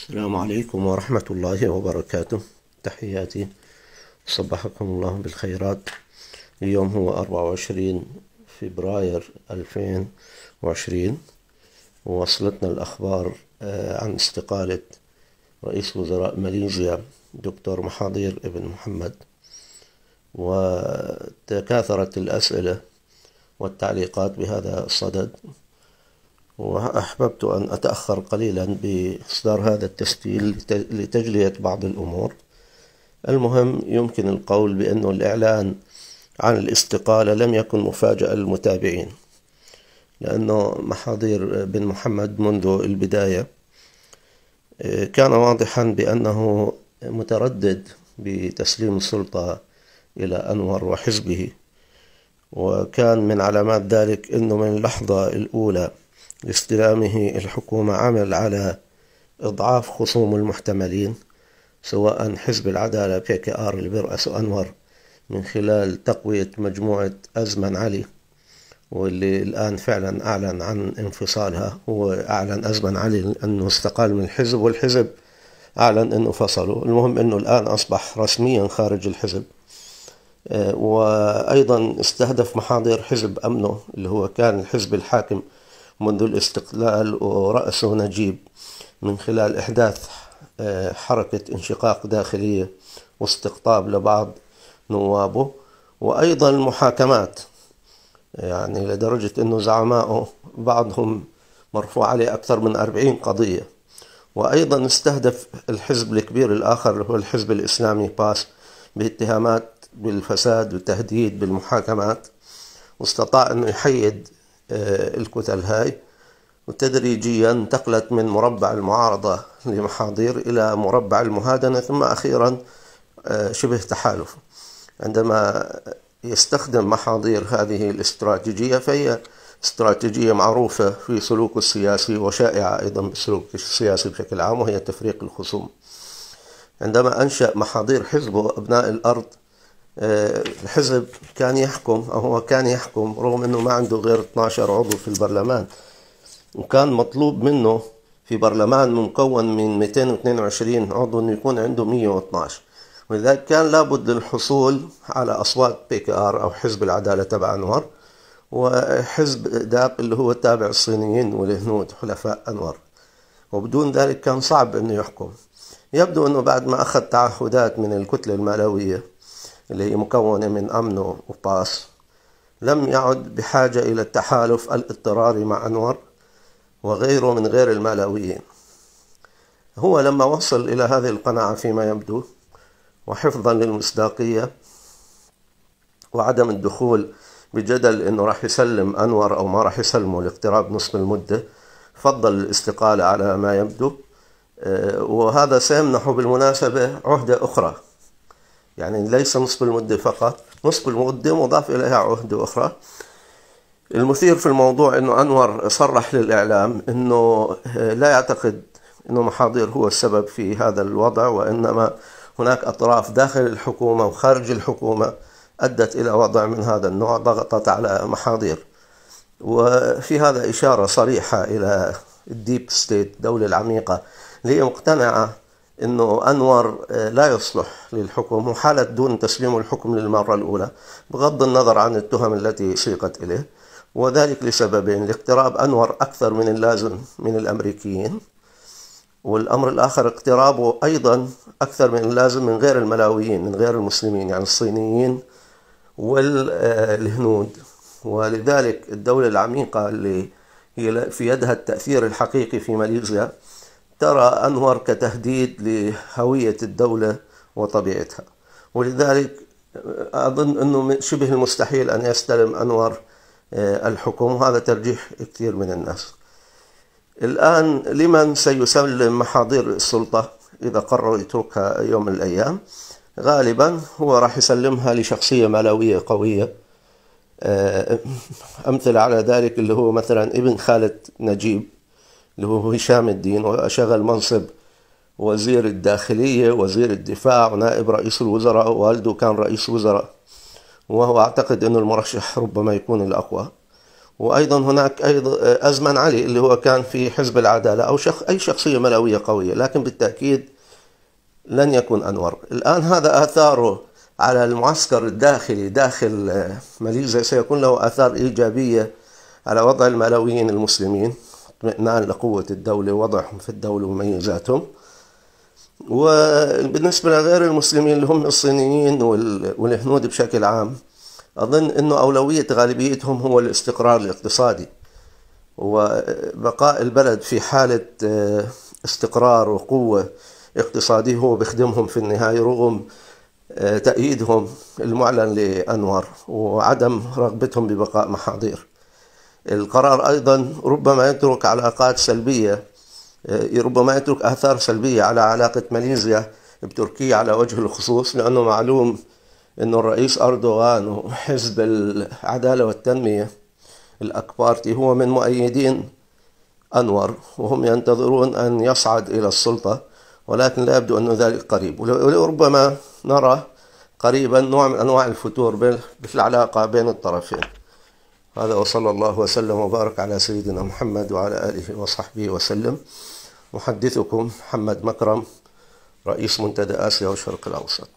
السلام عليكم ورحمة الله وبركاته تحياتي صبحكم الله بالخيرات اليوم هو 24 فبراير 2020 ووصلتنا الأخبار آه، عن استقالة رئيس وزراء ماليزيا دكتور محاضير ابن محمد وتكاثرت الأسئلة والتعليقات بهذا الصدد وأحببت أن أتأخر قليلا بإصدار هذا التسجيل لتجلية بعض الأمور المهم يمكن القول بأن الإعلان عن الاستقالة لم يكن مفاجأة للمتابعين لأنه محاضير بن محمد منذ البداية آه، كان واضحا بأنه متردد بتسليم السلطة إلى أنور وحزبه وكان من علامات ذلك أنه من اللحظة الأولى لاستلامه الحكومة عمل على إضعاف خصوم المحتملين سواء حزب العدالة بي كي آر البرأس وأنور من خلال تقوية مجموعة أزمن علي واللي الآن فعلا أعلن عن انفصالها هو أعلن أزمن علي أنه استقال من الحزب والحزب أعلن أنه فصله المهم أنه الآن أصبح رسميا خارج الحزب آه، وأيضا استهدف محاضر حزب أمنه اللي هو كان الحزب الحاكم منذ الاستقلال ورأسه نجيب من خلال إحداث آه، حركة انشقاق داخلية واستقطاب لبعض نوابه وأيضا المحاكمات يعني لدرجة أنه زعمائه بعضهم مرفوع عليه أكثر من أربعين قضية وأيضا استهدف الحزب الكبير الآخر اللي هو الحزب الإسلامي باس باتهامات بالفساد وتهديد بالمحاكمات واستطاع أنه يحيد آه، الكتل هاي وتدريجيا انتقلت من مربع المعارضة لمحاضير إلى مربع المهادنة ثم أخيرا آه، شبه تحالف عندما يستخدم محاضير هذه الاستراتيجية فهي استراتيجية معروفة في سلوكه السياسي وشائعة أيضا بالسلوك السياسي بشكل عام وهي تفريق الخصوم عندما أنشأ محاضير حزبه أبناء الأرض الحزب كان يحكم أو هو كان يحكم رغم أنه ما عنده غير 12 عضو في البرلمان وكان مطلوب منه في برلمان مكون من 222 عضو أنه يكون عنده 112 ولذلك كان لابد للحصول على أصوات بي كي آر أو حزب العدالة تبع أنور وحزب داب اللي هو تابع الصينيين والهنود حلفاء أنور وبدون ذلك كان صعب أنه يحكم يبدو أنه بعد ما أخذ تعهدات من الكتلة المالوية اللي هي مكونة من أمنو وباس لم يعد بحاجة إلى التحالف الاضطراري مع أنور وغيره من غير المالويين هو لما وصل إلى هذه القناعة فيما يبدو وحفظا للمصداقية وعدم الدخول بجدل أنه راح يسلم أنور أو ما راح يسلمه لاقتراب نصف المدة فضل الاستقالة على ما يبدو آه، وهذا سيمنحه بالمناسبة عهدة أخرى يعني ليس نصف المدة فقط نصف المدة مضاف إليها عهدة أخرى المثير في الموضوع أنه أنور صرح للإعلام أنه آه، لا يعتقد أنه محاضير هو السبب في هذا الوضع وإنما هناك أطراف داخل الحكومة وخارج الحكومة أدت إلى وضع من هذا النوع ضغطت على محاضير وفي هذا إشارة صريحة إلى الديب ستيت الدولة العميقة اللي هي مقتنعة انه انور آه، لا يصلح للحكم وحالت دون تسليم الحكم للمره الاولى بغض النظر عن التهم التي شيقت اليه وذلك لسببين الاقتراب انور اكثر من اللازم من الامريكيين والامر الاخر اقترابه ايضا اكثر من اللازم من غير الملاويين من غير المسلمين يعني الصينيين والهنود ولذلك الدوله العميقه اللي هي في يدها التاثير الحقيقي في ماليزيا ترى أنور كتهديد لهوية الدولة وطبيعتها ولذلك أظن أنه شبه المستحيل أن يستلم أنور آه، الحكم وهذا ترجيح كثير من الناس الآن لمن سيسلم محاضير السلطة إذا قرروا يتركها يوم من الأيام غالبا هو راح يسلمها لشخصية ملوية قوية آه، أمثلة على ذلك اللي هو مثلا ابن خالة نجيب اللي هو هشام الدين وشغل منصب وزير الداخلية وزير الدفاع ونائب رئيس الوزراء والده كان رئيس وزراء وهو أعتقد أنه المرشح ربما يكون الأقوى وأيضا هناك أيضا أزمن علي اللي هو كان في حزب العدالة أو شخ أي شخصية ملوية قوية لكن بالتأكيد لن يكون أنور الآن هذا آثاره على المعسكر الداخلي داخل ماليزيا سيكون له آثار إيجابية على وضع الملويين المسلمين اطمئنان لقوة الدولة ووضعهم في الدولة وميزاتهم وبالنسبة لغير المسلمين اللي هم الصينيين والهنود بشكل عام أظن أنه أولوية غالبيتهم هو الاستقرار الاقتصادي وبقاء البلد في حالة آه، استقرار وقوة اقتصادية هو بيخدمهم في النهاية رغم آه، تأييدهم المعلن لأنور وعدم رغبتهم ببقاء محاضير القرار أيضا ربما يترك علاقات سلبية آه، ربما يترك آثار سلبية على علاقة ماليزيا بتركيا على وجه الخصوص لأنه معلوم أن الرئيس أردوغان وحزب العدالة والتنمية الأكبارتي هو من مؤيدين أنور وهم ينتظرون أن يصعد إلى السلطة ولكن لا يبدو أن ذلك قريب وربما نرى قريبا نوع من أنواع الفتور في العلاقة بين الطرفين هذا وصلى الله وسلم وبارك على سيدنا محمد وعلى آله وصحبه وسلم محدثكم محمد مكرم رئيس منتدى آسيا والشرق الأوسط